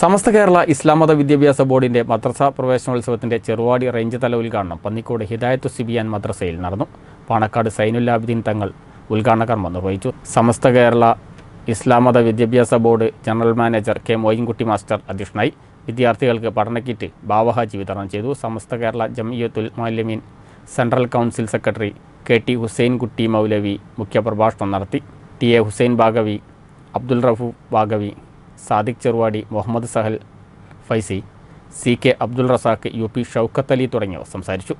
സമസ്ത കേരള ഇസ്ലാം മത വിദ്യാഭ്യാസ ബോർഡിന്റെ മദ്രസ പ്രവേശനോത്സവത്തിന്റെ ചെറുവാടി റേഞ്ച് തല ഉദ്ഘാടനം പന്നിക്കോട് ഹിദായത്തു സിബിയാൻ മദ്രസയിൽ നടന്നു പാണക്കാട് സൈനുല്ലാബിദ്ദീൻ തങ്ങൾ ഉദ്ഘാടന കർമ്മം നിർവഹിച്ചു സമസ്ത Kerala Islam Matha Vidyabhyasa board general manager K Moinkutty master അധ്യക്ഷനായി വിദ്യാർത്ഥികൾക്ക് പഠനക്കിറ്റ് ബാവഹാജി വിതരണം ചെയ്തു Samastha Kerala Jamiyathul Muallimeen central council secretary K T Hussain Kutty Maulavi മുഖ്യപ്രഭാഷണം നടത്തി T A Hussain Baqavi Abdul Rafu Baqavi Sadiq Cheruvadi Muhammad Sahal Faizi C K Abdul Razak U P Shoukath Ali തുടങ്ങിയവർ സംസാരിച്ചു